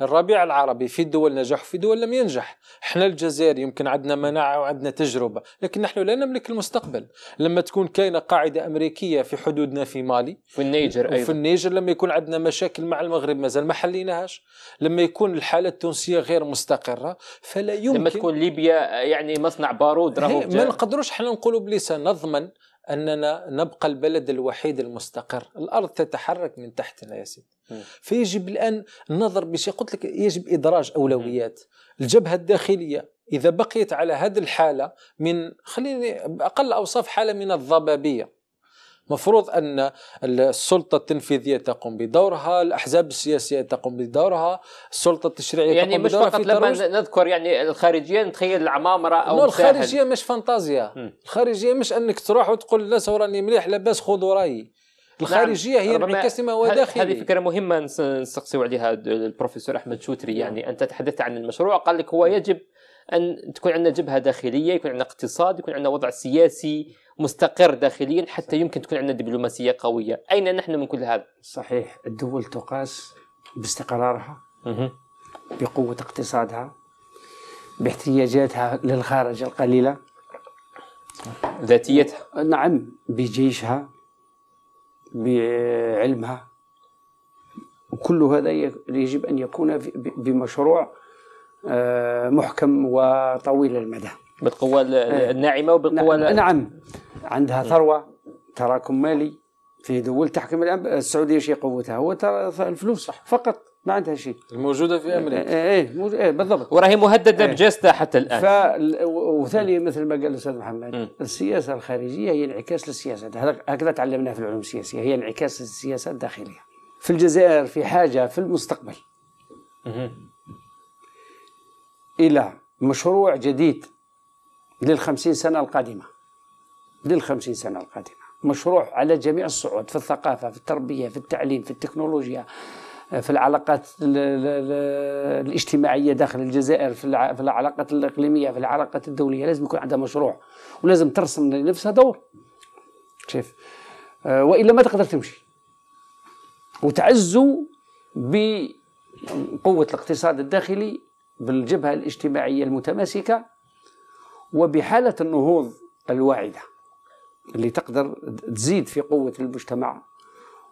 الربيع العربي في دول نجح وفي دول لم ينجح احنا الجزائر يمكن عندنا مناعة وعندنا تجربة لكن نحن لا نملك المستقبل لما تكون كاينة قاعدة أمريكية في حدودنا في مالي في النيجر أيضا وفي النيجر لما يكون عندنا مشاكل مع المغرب مازال ما حليناهاش لما يكون الحالة التونسية غير مستقرة فلا يمكن لما تكون ليبيا يعني مصنع بارود راهو ما نقدروش احنا نقولوا بلسان نضمن اننا نبقى البلد الوحيد المستقر، الارض تتحرك من تحتنا يا سيدي. فيجب الان النظر بشيء قلت لك يجب ادراج اولويات، الجبهه الداخليه اذا بقيت على هذه الحاله من خليني باقل اوصاف حاله من الضبابيه مفروض أن السلطة التنفيذية تقوم بدورها الأحزاب السياسية تقوم بدورها السلطة التشريعية يعني تقوم مش بدورها فقط لما نذكر يعني الخارجية نتخيل العمامرة أو الخارجية مش فانتازيا م. الخارجية مش أنك تروح وتقول لا راني مليح لاباس خذوا رأيي نعم. الخارجيه نعم. هي منقسمه وداخلي هذه فكره مهمه نستقصي عليها البروفيسور احمد شوتري نعم. يعني انت تحدثت عن المشروع قال لك هو نعم. يجب ان تكون عندنا جبهه داخليه يكون عندنا اقتصاد يكون عندنا وضع سياسي مستقر داخليا حتى يمكن تكون عندنا دبلوماسيه قويه اين نحن من كل هذا صحيح الدول تقاس باستقرارها بقوه اقتصادها باحتياجاتها للخارج القليله ذاتيتها نعم بجيشها بعلمها كل هذا يجب ان يكون بمشروع آه، محكم وطويل المدى بالقوى آه. الناعمة وبالقوى نعم, نعم عندها ثروة تراكم مالي في دول تحكم الأم... السعودية شيء قوتها هو الفلوس صح. فقط ما عندها شيء الموجودة في أمريكا آه، إيه, موجود إيه بالضبط وراهي مهددة إيه. بجاستها حتى الآن ف... وثانيا مثل ما قال الأستاذ محمد م. السياسة الخارجية هي انعكاس للسياسة هكذا تعلمناها في العلوم السياسية هي انعكاس للسياسة الداخلية في الجزائر في حاجة في المستقبل م. إلى مشروع جديد للخمسين سنة القادمة للخمسين سنة القادمة مشروع على جميع الصعود في الثقافة في التربية في التعليم في التكنولوجيا في العلاقات الاجتماعية داخل الجزائر في العلاقات الإقليمية في العلاقات الدولية لازم يكون عندها مشروع ولازم ترسم لنفسها دور شايف آه، وإلا ما تقدر تمشي وتعزوا بقوة الاقتصاد الداخلي بالجبهة الاجتماعية المتماسكة وبحالة النهوض الواعدة اللي تقدر تزيد في قوة المجتمع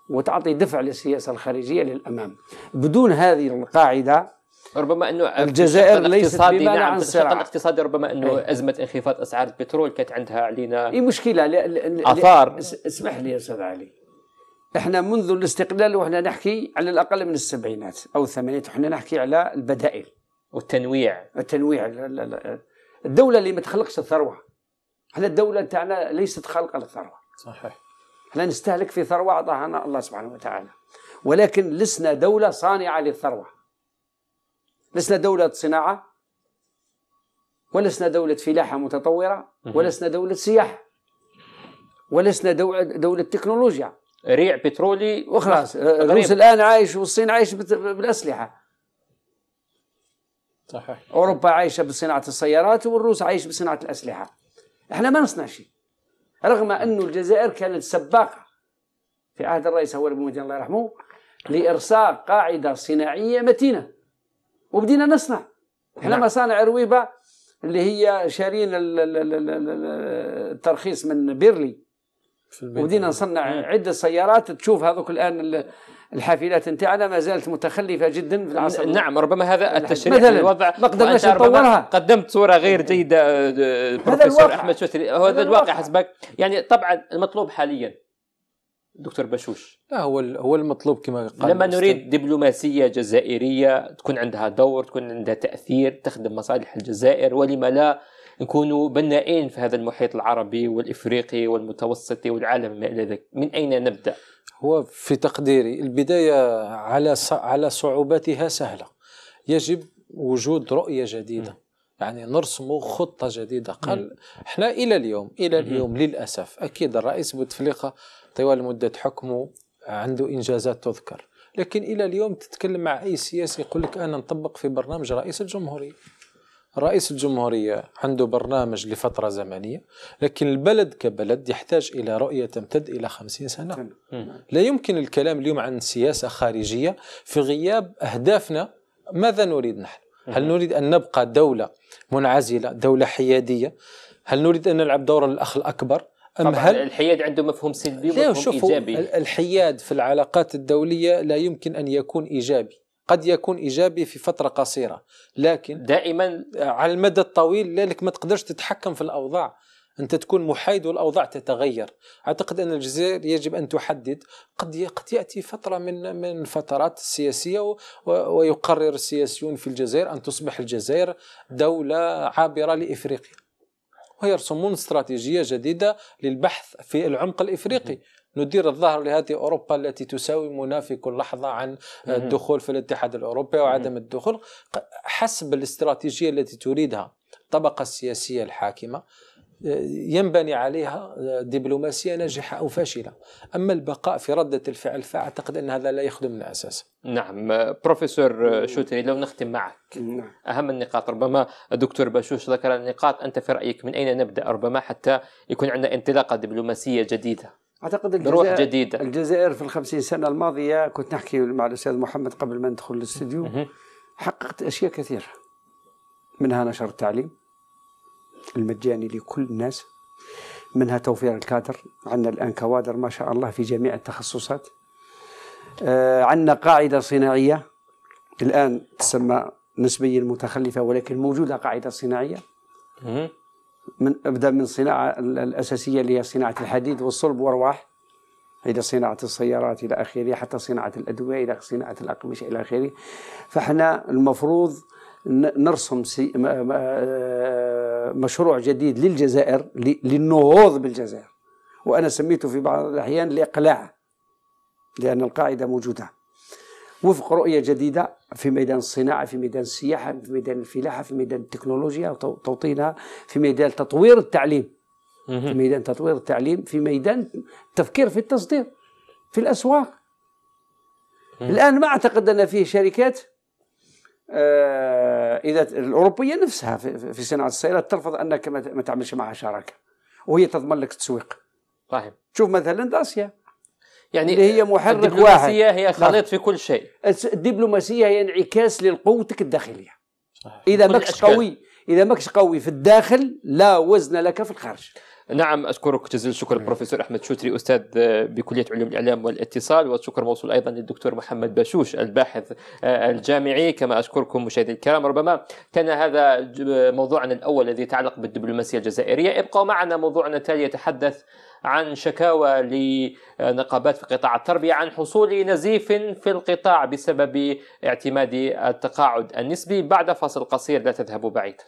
وتعطي دفع للسياسة الخارجية للأمام بدون هذه القاعدة ربما انه الجزائر ليست بمانع عن الصراع الاقتصادي ربما انه أيه. ازمه انخفاض اسعار البترول كانت عندها علينا اي مشكله ل... ل... اثار اسمح لي يا استاذ علي احنا منذ الاستقلال واحنا نحكي على الاقل من السبعينات او الثمانينات احنا نحكي على البدائل والتنويع التنويع لا لا لا. الدولة اللي ما تخلقش الثروة احنا الدولة تاعنا ليست خالقة للثروة صحيح احنا نستهلك في ثروة أعطاها الله سبحانه وتعالى ولكن لسنا دولة صانعة للثروة لسنا دولة صناعة ولسنا دولة فلاحة متطورة ولسنا دولة سياحة ولسنا دولة, دولة تكنولوجيا ريع بترولي وخلاص الروس الآن عايش والصين عايش بالأسلحة صحيح اوروبا عايشه بصناعه السيارات والروس عايش بصناعه الاسلحه احنا ما نصنع شيء رغم انه الجزائر كانت سباقه في عهد الرئيس هواري بومدين الله يرحمه لارساء قاعده صناعيه متينه وبدينا نصنع احنا مصانع نعم. رويبه اللي هي شارين الترخيص من بيرلي وبدينا نصنع عده سيارات تشوف هذوك الان الحافلات نتاعنا ما زالت متخلفه جدا في العصر نعم ربما هذا التشريع مثلا الوضع ما قدرناش نطورها قدمت صوره غير جيده بروفيسور آه، احمد شوتري هذا الواقع حسبك يعني طبعا المطلوب حاليا دكتور بشوش لا هو هو المطلوب كما قال لما نريد دبلوماسيه جزائريه تكون عندها دور تكون عندها تاثير تخدم مصالح الجزائر ولما لا نكونوا بنائين في هذا المحيط العربي والافريقي والمتوسطي والعالم ما الى ذلك من اين نبدا هو في تقديري البداية على على صعوباتها سهلة يجب وجود رؤية جديدة يعني نرسم خطة جديدة قال احنا إلى اليوم إلى اليوم للأسف أكيد الرئيس بوتفليقة طوال مدة حكمه عنده إنجازات تذكر لكن إلى اليوم تتكلم مع أي سياسي يقول لك أنا نطبق في برنامج رئيس الجمهورية رئيس الجمهورية عنده برنامج لفترة زمنية لكن البلد كبلد يحتاج إلى رؤية تمتد إلى خمسين سنة لا يمكن الكلام اليوم عن سياسة خارجية في غياب أهدافنا ماذا نريد نحن هل نريد أن نبقى دولة منعزلة دولة حيادية هل نريد أن نلعب دور الأخ الأكبر أم هل الحياد عنده مفهوم سلبي ومفهوم إيجابي الحياد في العلاقات الدولية لا يمكن أن يكون إيجابي قد يكون ايجابي في فتره قصيره لكن دائما آه، على المدى الطويل لذلك ما تقدرش تتحكم في الاوضاع انت تكون محايد والاوضاع تتغير اعتقد ان الجزائر يجب ان تحدد قد قد ياتي فتره من من الفترات السياسيه ويقرر السياسيون في الجزائر ان تصبح الجزائر دوله عابره لافريقيا ويرسمون استراتيجيه جديده للبحث في العمق الافريقي ندير الظهر لهذه أوروبا التي تساومنا في كل لحظة عن الدخول في الاتحاد الأوروبي وعدم الدخول حسب الاستراتيجية التي تريدها الطبقة السياسية الحاكمة آه، ينبني عليها آه، دبلوماسية ناجحة أو فاشلة أما البقاء في ردة الفعل فأعتقد أن هذا لا يخدمنا أساسا نعم بروفيسور شوتري لو نختم معك نعم. أهم النقاط ربما الدكتور باشوش ذكر النقاط أنت في رأيك من أين نبدأ ربما حتى يكون عندنا انطلاقة دبلوماسية جديدة اعتقد الجزائر روح جديده الجزائر في الخمسين سنه الماضيه كنت نحكي مع الاستاذ محمد قبل ما ندخل الاستوديو حققت اشياء كثيره منها نشر التعليم المجاني لكل الناس منها توفير الكادر عندنا الان كوادر ما شاء الله في جميع التخصصات آه، عندنا قاعده صناعيه الان تسمى نسبيا متخلفه ولكن موجوده قاعده صناعيه من ابدا من الصناعه الاساسيه اللي هي صناعه الحديد والصلب والرواح الى صناعه السيارات الى اخره حتى صناعه الادويه الى صناعه الاقمشه الى اخره فاحنا المفروض نرسم آه، مشروع جديد للجزائر للنهوض بالجزائر وانا سميته في بعض الاحيان الاقلاع لان القاعده موجوده وفق رؤية جديدة في ميدان الصناعة في ميدان السياحة في ميدان الفلاحة في ميدان التكنولوجيا وتوطينها في ميدان تطوير التعليم في ميدان تطوير التعليم في ميدان التفكير في التصدير في الأسواق الآن ما أعتقد أن فيه شركات آه، إذا الأوروبية نفسها في, في صناعة السيارات ترفض أنك ما تعملش معها شراكة وهي تضمن لك التسويق صحيح شوف مثلا داسيا يعني هي محرك الدبلوماسية واحد هي نعم. خليط في كل شيء الدبلوماسية هي انعكاس لقوتك الداخلية صحيح. إذا ماكش قوي إذا ماكش قوي في الداخل لا وزن لك في الخارج نعم أشكرك جزيل الشكر البروفيسور نعم. أحمد شوتري أستاذ بكلية علوم الإعلام والاتصال والشكر موصول أيضا للدكتور محمد باشوش الباحث آه، الجامعي كما أشكركم مشاهدي الكرام ربما كان هذا موضوعنا الأول الذي يتعلق بالدبلوماسية الجزائرية ابقوا معنا موضوعنا التالي يتحدث عن شكاوى لنقابات في قطاع التربية عن حصول نزيف في القطاع بسبب اعتماد التقاعد النسبي بعد فاصل قصير لا تذهبوا بعيدا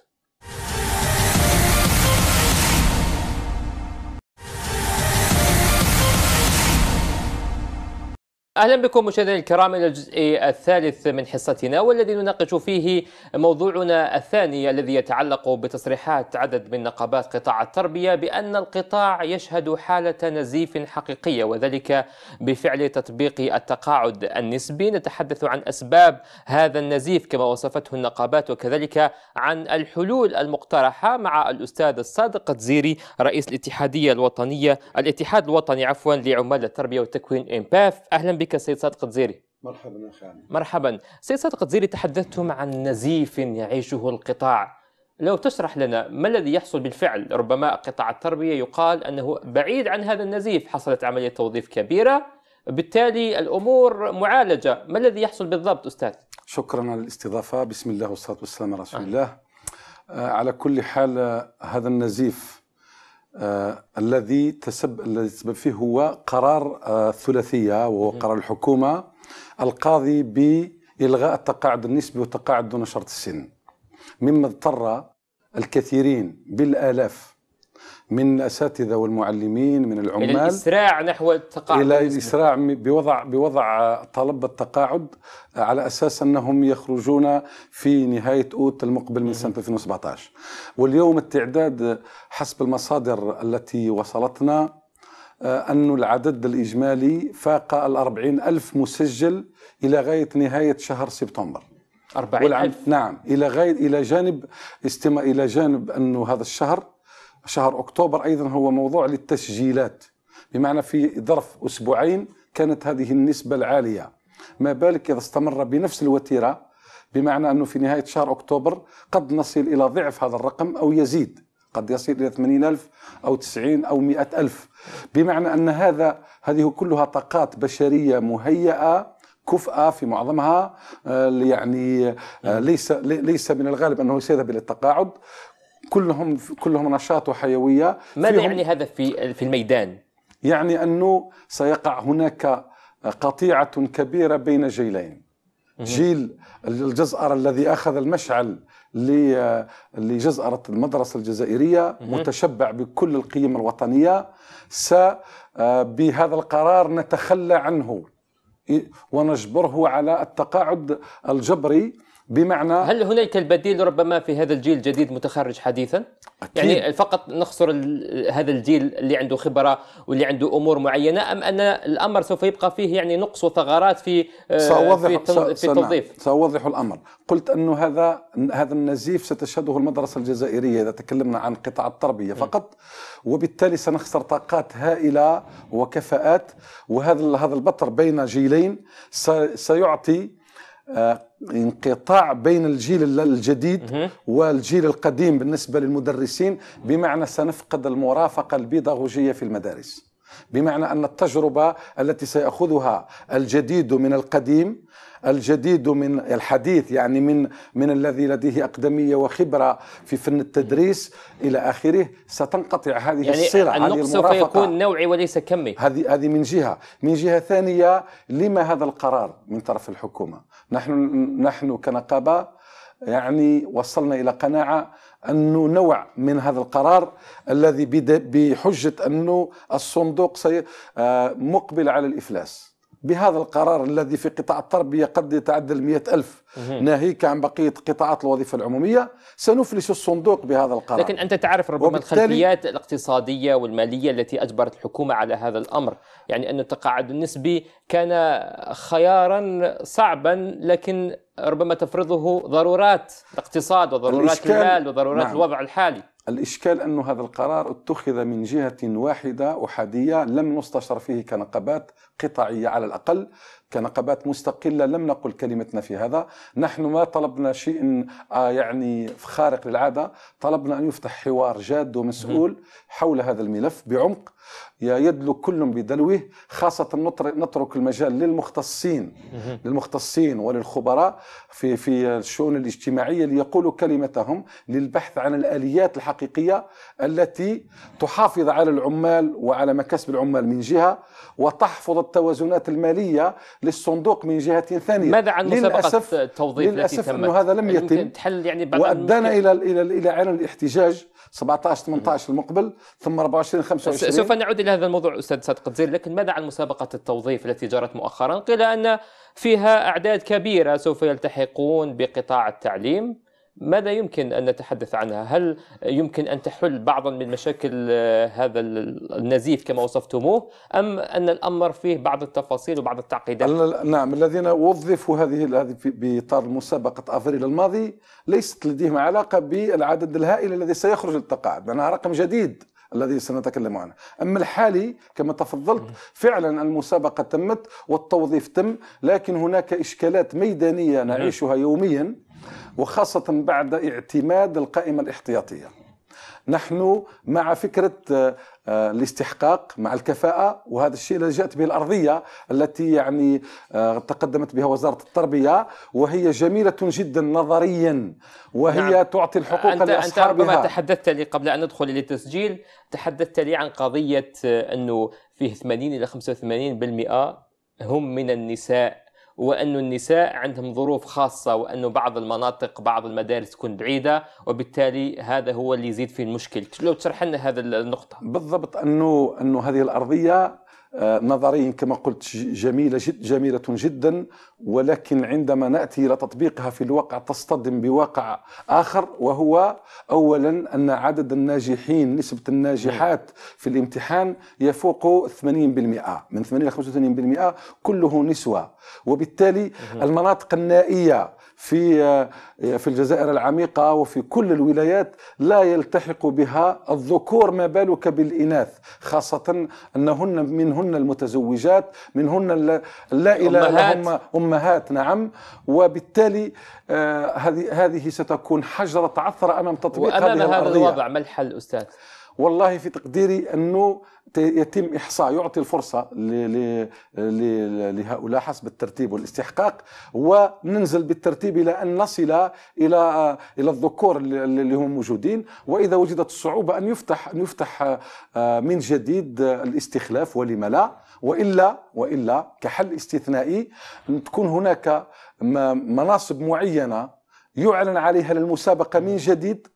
اهلا بكم مشاهدينا الكرام الى الجزء الثالث من حصتنا والذي نناقش فيه موضوعنا الثاني الذي يتعلق بتصريحات عدد من نقابات قطاع التربيه بان القطاع يشهد حاله نزيف حقيقيه وذلك بفعل تطبيق التقاعد النسبي نتحدث عن اسباب هذا النزيف كما وصفته النقابات وكذلك عن الحلول المقترحه مع الاستاذ الصادق تزيري رئيس الاتحاديه الوطنيه الاتحاد الوطني عفوا لعمال التربيه والتكوين امباف اهلا بك سيد صادق الزيري مرحبا أخي علي مرحبا سيد صادق الزيري تحدثتم عن نزيف يعيشه القطاع لو تشرح لنا ما الذي يحصل بالفعل ربما قطاع التربية يقال أنه بعيد عن هذا النزيف حصلت عملية توظيف كبيرة بالتالي الأمور معالجة ما الذي يحصل بالضبط أستاذ؟ شكرا على الاستضافة بسم الله والصلاة والسلام على رسول آه. الله آه، على كل حال آه، هذا النزيف آه الذي تسبب الذي تسبب فيه هو قرار آه الثلاثيه وهو قرار الحكومه القاضي بالغاء التقاعد النسبي وتقاعد دون شرط السن مما اضطر الكثيرين بالالاف من الاساتذه والمعلمين من العمال الى الاسراع نحو التقاعد الى الاسراع بوضع بوضع طلب التقاعد آه، على اساس انهم يخرجون في نهايه اوت المقبل من سنه 2017 واليوم التعداد حسب المصادر التي وصلتنا آه، أن العدد الإجمالي فاق الأربعين ألف مسجل إلى غاية نهاية شهر سبتمبر أربعين ألف نعم إلى غاية إلى جانب استمع إلى جانب أنه هذا الشهر شهر أكتوبر أيضا هو موضوع للتسجيلات بمعنى في ظرف أسبوعين كانت هذه النسبة العالية ما بالك إذا استمر بنفس الوتيرة بمعنى أنه في نهاية شهر أكتوبر قد نصل إلى ضعف هذا الرقم أو يزيد قد يصل إلى 80 ألف أو 90 أو 100 ألف بمعنى أن هذا هذه كلها طاقات بشرية مهيئة كفأة في معظمها آه، يعني آه، ليس ليس من الغالب انه سيذهب الى التقاعد كلهم كلهم نشاط وحيويه ماذا يعني هذا في في الميدان؟ يعني انه سيقع هناك قطيعه كبيره بين جيلين جيل الجزائر الذي أخذ المشعل لجزأرة المدرسة الجزائرية متشبع بكل القيم الوطنية س آه، بهذا القرار نتخلى عنه ونجبره على التقاعد الجبري بمعنى هل هناك البديل ربما في هذا الجيل الجديد متخرج حديثا؟ أكيد. يعني فقط نخسر هذا الجيل اللي عنده خبره واللي عنده امور معينه ام ان الامر سوف يبقى فيه يعني نقص وثغرات في آه، سأوضح في, في التوظيف؟ ساوضح الامر، قلت انه هذا هذا النزيف ستشهده المدرسه الجزائريه اذا تكلمنا عن قطاع التربيه فقط وبالتالي سنخسر طاقات هائله وكفاءات وهذا هذا البطر بين جيلين سيعطي آه، انقطاع بين الجيل الجديد والجيل القديم بالنسبة للمدرسين بمعنى سنفقد المرافقة البيداغوجية في المدارس بمعنى أن التجربة التي سيأخذها الجديد من القديم الجديد من الحديث يعني من من الذي لديه أقدمية وخبرة في فن التدريس إلى آخره ستنقطع هذه يعني الصلة النقص سوف يكون نوعي وليس كمي هذه هذه من جهة من جهة ثانية لما هذا القرار من طرف الحكومة نحن نحن كنقابه يعني وصلنا الى قناعه انه نوع من هذا القرار الذي بحجه انه الصندوق آه، مقبل على الافلاس بهذا القرار الذي في قطاع التربية قد يتعدى المئة ألف ناهيك عن بقية قطاعات الوظيفة العمومية سنفلس الصندوق بهذا القرار لكن أنت تعرف ربما الخلفيات الاقتصادية والمالية التي أجبرت الحكومة على هذا الأمر يعني أن التقاعد النسبي كان خيارا صعبا لكن ربما تفرضه ضرورات الاقتصاد وضرورات المال وضرورات نعم. الوضع الحالي الإشكال أن هذا القرار اتخذ من جهة واحدة أحادية لم نستشر فيه كنقبات قطعية على الأقل كنقابات مستقله لم نقل كلمتنا في هذا نحن ما طلبنا شيء آه، يعني خارق للعاده طلبنا ان يفتح حوار جاد ومسؤول حول هذا الملف بعمق يدلو كل بدلوه خاصة نترك المجال للمختصين للمختصين وللخبراء في في الشؤون الاجتماعية ليقولوا كلمتهم للبحث عن الآليات الحقيقية التي تحافظ على العمال وعلى مكاسب العمال من جهة وتحفظ التوازنات المالية للصندوق من جهة ثانية ماذا عن مسابقة التوظيف للأسف التي تمت؟ أنه هذا لم يعني يتم تحل يعني وأدانا إلى إلى إلى عالم الاحتجاج 17 18 المقبل ثم 24 25 سوف نعود إلى هذا الموضوع أستاذ صادق الزير لكن ماذا عن مسابقة التوظيف التي جرت مؤخرا؟ قيل أن فيها أعداد كبيرة سوف يلتحقون بقطاع التعليم ماذا يمكن أن نتحدث عنها؟ هل يمكن أن تحل بعضا من مشاكل آه، هذا النزيف كما وصفتموه أم أن الأمر فيه بعض التفاصيل وبعض التعقيدات؟ نعم الذين وظفوا هذه هذه بإطار مسابقة أفريل الماضي ليست لديهم علاقة بالعدد الهائل الذي سيخرج للتقاعد لأنها رقم جديد الذي سنتكلم عنه أما الحالي كما تفضلت فعلا المسابقة تمت والتوظيف تم لكن هناك إشكالات ميدانية نعيشها يوميا وخاصة بعد اعتماد القائمة الاحتياطية نحن مع فكرة آه، آه، الاستحقاق مع الكفاءة وهذا الشيء جاءت به الأرضية التي يعني آه، تقدمت بها وزارة التربية وهي جميلة جدا نظريا وهي نعم. تعطي الحقوق أنت لأصحابها أنت ربما تحدثت لي قبل أن ندخل للتسجيل تحدثت لي عن قضية أنه فيه 80 إلى 85% هم من النساء وأن النساء عندهم ظروف خاصة وأن بعض المناطق بعض المدارس تكون بعيدة وبالتالي هذا هو اللي يزيد في المشكل لو تشرح لنا هذه النقطة بالضبط أنه أنه هذه الأرضية آه، نظريا كما قلت جميلة جد جميلة جدا ولكن عندما نأتي إلى تطبيقها في الواقع تصطدم بواقع آخر وهو أولا أن عدد الناجحين نسبة الناجحات في الامتحان يفوق 80% من 80 إلى 85% كله نسوة وبالتالي المناطق النائية في آه، في الجزائر العميقة وفي كل الولايات لا يلتحق بها الذكور ما بالك بالإناث خاصة أنهن منهن المتزوجات منهن لا إله أمهات. أمهات نعم وبالتالي آه، هذه هذه ستكون حجرة عثرة أمام تطبيق هذه الأرضية هذا الوضع ما الحل أستاذ؟ والله في تقديري انه يتم احصاء يعطي الفرصه لهؤلاء حسب الترتيب والاستحقاق وننزل بالترتيب الى ان نصل الى الى الذكور اللي هم موجودين واذا وجدت الصعوبه ان يفتح ان يفتح آه، من جديد الاستخلاف ولم لا والا والا كحل استثنائي تكون هناك مناصب معينه يعلن عليها للمسابقة من جديد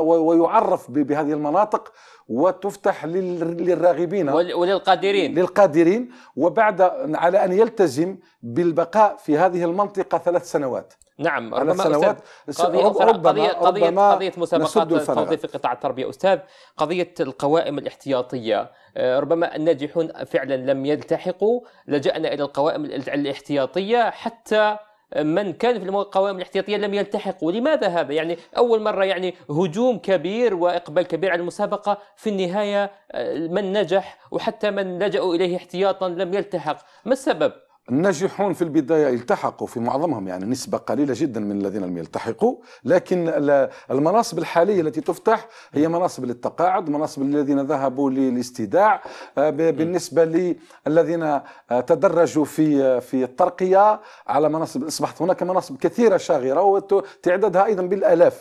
ويعرف بهذه المناطق وتفتح للراغبين وللقادرين للقادرين وبعد على أن يلتزم بالبقاء في هذه المنطقة ثلاث سنوات نعم ربما سنوات قضية ربما قضية قضية, ربما قضية مسابقات التوظيف في قطاع التربية أستاذ قضية القوائم الاحتياطية آه، ربما الناجحون فعلا لم يلتحقوا لجأنا إلى القوائم الاحتياطية حتى من كان في القوائم الاحتياطيه لم يلتحق ولماذا هذا يعني اول مره يعني هجوم كبير واقبال كبير على المسابقه في النهايه آه، من نجح وحتى من لجأوا اليه احتياطا لم يلتحق ما السبب الناجحون في البدايه التحقوا في معظمهم يعني نسبه قليله جدا من الذين لم يلتحقوا لكن المناصب الحاليه التي تفتح هي مناصب للتقاعد مناصب للذين ذهبوا للاستيداع آه، بالنسبه للذين آه، تدرجوا في آه، في الترقيه على مناصب اصبحت هناك مناصب كثيره شاغره وتعدادها ايضا بالالاف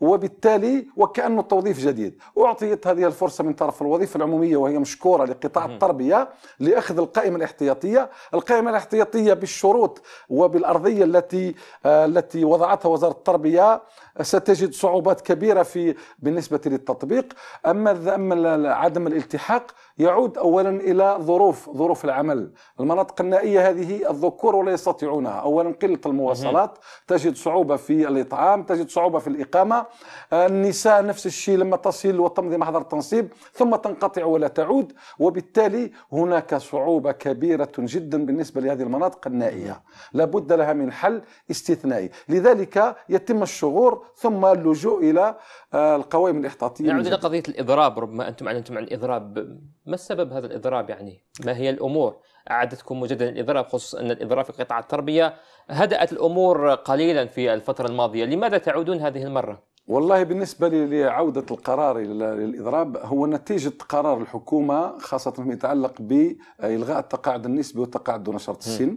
وبالتالي وكانه توظيف جديد اعطيت هذه الفرصه من طرف الوظيفه العموميه وهي مشكوره لقطاع التربيه لاخذ القائمه الاحتياطيه القائمه الاحتياطيه بالشروط وبالارضيه التي آه، التي وضعتها وزاره التربيه آه، ستجد صعوبات كبيره في بالنسبه للتطبيق اما اما عدم الالتحاق يعود اولا الى ظروف ظروف العمل المناطق النائيه هذه الذكور لا يستطيعونها اولا قله المواصلات تجد صعوبه في الاطعام تجد صعوبه في الاقامه آه، النساء نفس الشيء لما تصل وتمضي محضر التنصيب ثم تنقطع ولا تعود وبالتالي هناك صعوبه كبيره جدا بالنسبه لي هذه المناطق النائية لابد لها من حل استثنائي لذلك يتم الشغور ثم اللجوء إلى آه، القوائم الإحتياطية نعود إلى قضية الإضراب ربما أنتم أعلنتم عن الإضراب ما السبب هذا الإضراب يعني ما هي الأمور أعادتكم مجددا الإضراب خصوصا أن الإضراب في قطاع التربية هدأت الأمور قليلا في الفترة الماضية لماذا تعودون هذه المرة؟ والله بالنسبه لعوده القرار للاضراب هو نتيجه قرار الحكومه خاصه فيما يتعلق بالغاء التقاعد النسبي والتقاعد دون شرط السن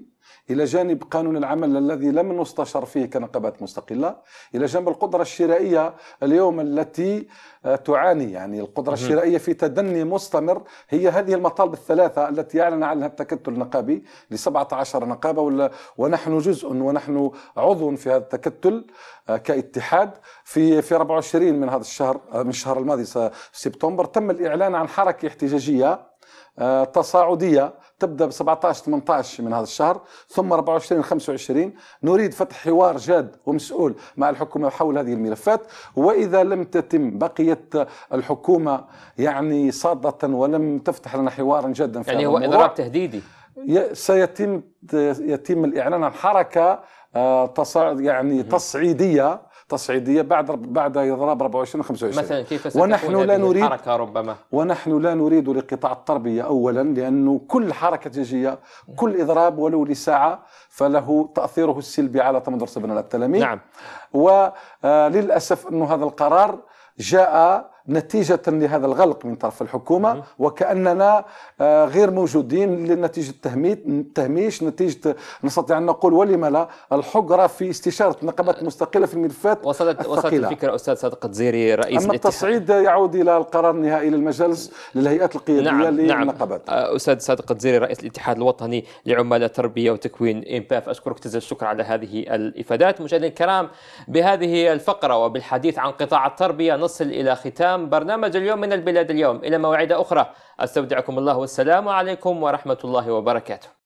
إلى جانب قانون العمل الذي لم نستشر فيه كنقابات مستقلة إلى جانب القدرة الشرائية اليوم التي آه، تعاني يعني القدرة الشرائية في تدني مستمر هي هذه المطالب الثلاثة التي أعلن عنها التكتل النقابي ل 17 نقابة ونحن جزء ونحن عضو في هذا التكتل آه، كاتحاد في في 24 من هذا الشهر آه، من الشهر الماضي سبتمبر تم الإعلان عن حركة احتجاجية تصاعديه تبدا ب 17 18 من هذا الشهر ثم 24 25 نريد فتح حوار جاد ومسؤول مع الحكومه حول هذه الملفات واذا لم تتم بقيت الحكومه يعني صاده ولم تفتح لنا حوارا جادا في يعني هو اضراب تهديدي سيتم يتم الاعلان عن حركه آه، تصعد يعني تصعيديه تصعيديه بعد بعد اضراب 24 25 مثلا كيف ونحن لا نريد حركه ربما ونحن لا نريد لقطاع التربيه اولا لانه كل حركه تجاريه كل اضراب ولو لساعه فله تاثيره السلبي على تمدرس ابن التلاميذ نعم وللاسف آه، انه هذا القرار جاء نتيجة لهذا الغلق من طرف الحكومة وكأننا آه، غير موجودين لنتيجة التهميش نتيجة نستطيع أن نقول ولم لا الحجرة في استشارة نقابات مستقلة في الملفات وصلت الثقيلة. وصلت الفكرة أستاذ صادق الزيري رئيس أما التصعيد يعود إلى القرار النهائي للمجلس للهيئات القيادية نعم, نعم. للنقابات نعم. أستاذ صادق الزيري رئيس الاتحاد الوطني لعمال التربية وتكوين إمباف أشكرك جزيل الشكر على هذه الإفادات مشاهدينا الكرام بهذه الفقرة وبالحديث عن قطاع التربية نصل إلى ختام ختام نعم، برنامج اليوم من البلاد اليوم إلى موعد أخرى أستودعكم الله والسلام عليكم ورحمة الله وبركاته